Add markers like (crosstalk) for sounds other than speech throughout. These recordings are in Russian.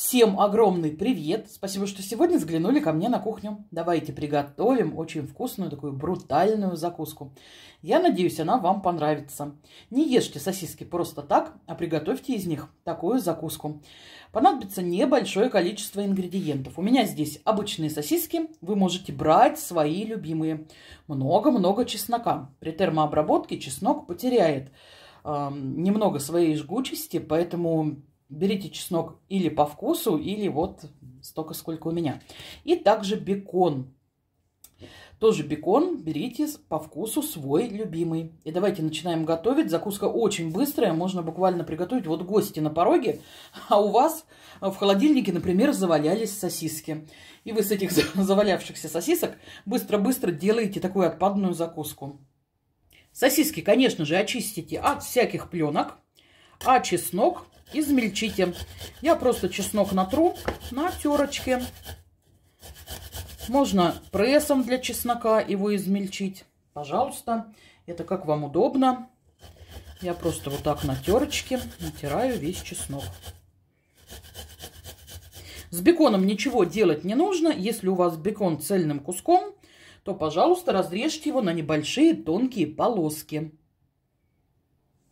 Всем огромный привет! Спасибо, что сегодня взглянули ко мне на кухню. Давайте приготовим очень вкусную, такую брутальную закуску. Я надеюсь, она вам понравится. Не ешьте сосиски просто так, а приготовьте из них такую закуску. Понадобится небольшое количество ингредиентов. У меня здесь обычные сосиски. Вы можете брать свои любимые. Много-много чеснока. При термообработке чеснок потеряет э, немного своей жгучести, поэтому Берите чеснок или по вкусу, или вот столько, сколько у меня. И также бекон. Тоже бекон берите по вкусу свой любимый. И давайте начинаем готовить. Закуска очень быстрая, можно буквально приготовить. Вот гости на пороге, а у вас в холодильнике, например, завалялись сосиски. И вы с этих (laughs) завалявшихся сосисок быстро-быстро делаете такую отпадную закуску. Сосиски, конечно же, очистите от всяких пленок, а чеснок измельчите. Я просто чеснок натру на терочке. Можно прессом для чеснока его измельчить. Пожалуйста, это как вам удобно. Я просто вот так на терочке натираю весь чеснок. С беконом ничего делать не нужно. Если у вас бекон цельным куском, то, пожалуйста, разрежьте его на небольшие тонкие полоски.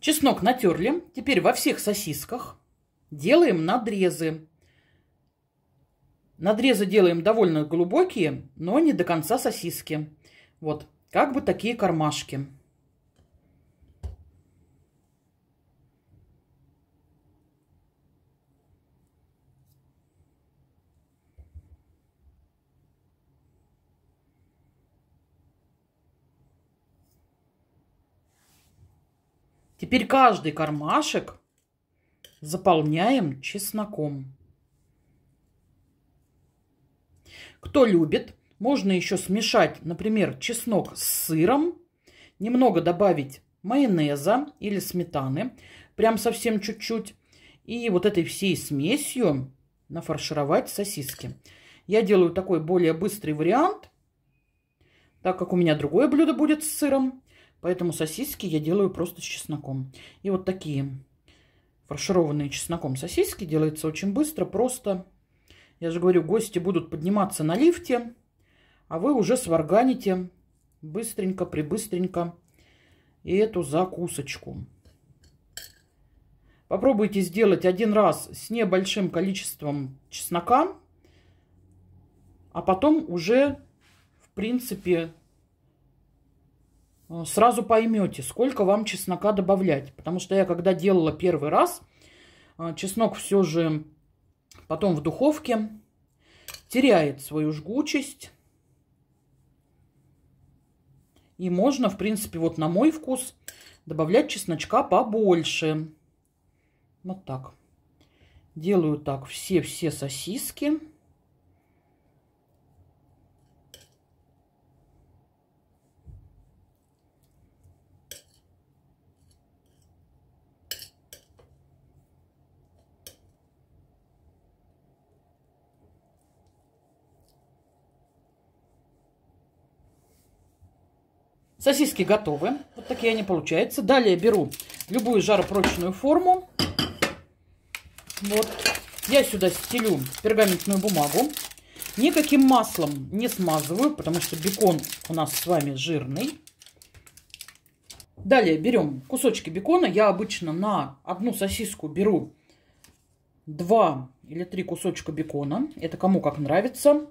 Чеснок натерли. Теперь во всех сосисках делаем надрезы. Надрезы делаем довольно глубокие, но не до конца сосиски. Вот, как бы такие кармашки. Теперь каждый кармашек заполняем чесноком. Кто любит, можно еще смешать, например, чеснок с сыром, немного добавить майонеза или сметаны, прям совсем чуть-чуть, и вот этой всей смесью нафаршировать сосиски. Я делаю такой более быстрый вариант, так как у меня другое блюдо будет с сыром. Поэтому сосиски я делаю просто с чесноком. И вот такие фаршированные чесноком сосиски делается очень быстро, просто. Я же говорю, гости будут подниматься на лифте, а вы уже сварганите быстренько, прибыстренько и эту закусочку. Попробуйте сделать один раз с небольшим количеством чеснока, а потом уже, в принципе, Э, сразу поймете, сколько вам чеснока добавлять. Потому что я когда делала первый раз, э, чеснок все же потом в духовке теряет свою жгучесть. И можно, в принципе, вот на мой вкус добавлять чесночка побольше. Вот так. Делаю так все-все сосиски. Сосиски готовы. Вот такие они получаются. Далее беру любую жаропрочную форму. Вот. Я сюда стелю пергаментную бумагу. Никаким маслом не смазываю, потому что бекон у нас с вами жирный. Далее берем кусочки бекона. Я обычно на одну сосиску беру два или три кусочка бекона. Это кому как нравится.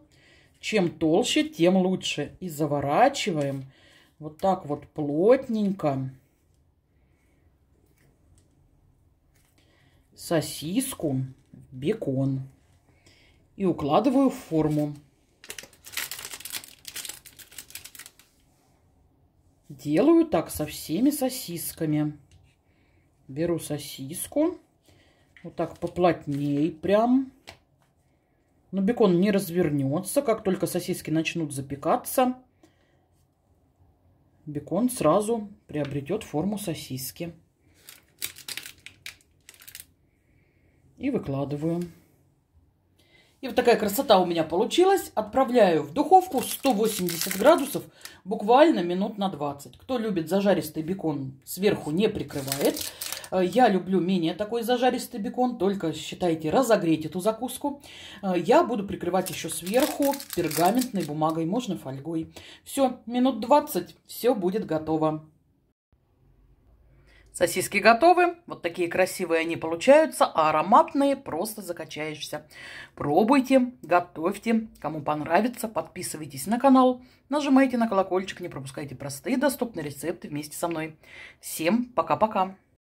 Чем толще, тем лучше. И заворачиваем. Заворачиваем вот так вот плотненько сосиску, бекон и укладываю в форму. Делаю так со всеми сосисками. Беру сосиску, вот так поплотнее прям. Но бекон не развернется, как только сосиски начнут запекаться – бекон сразу приобретет форму сосиски. И выкладываю. И вот такая красота у меня получилась. Отправляю в духовку 180 градусов буквально минут на 20. Кто любит зажаристый бекон, сверху не прикрывает. Э, я люблю менее такой зажаристый бекон, только, считайте, разогреть эту закуску. Э, я буду прикрывать еще сверху пергаментной бумагой, можно фольгой. Все, минут 20, все будет готово. Сосиски готовы. Вот такие красивые они получаются, а ароматные просто закачаешься. Пробуйте, готовьте. Кому понравится, подписывайтесь на канал, нажимайте на колокольчик, не пропускайте простые доступные рецепты вместе со мной. Всем пока-пока!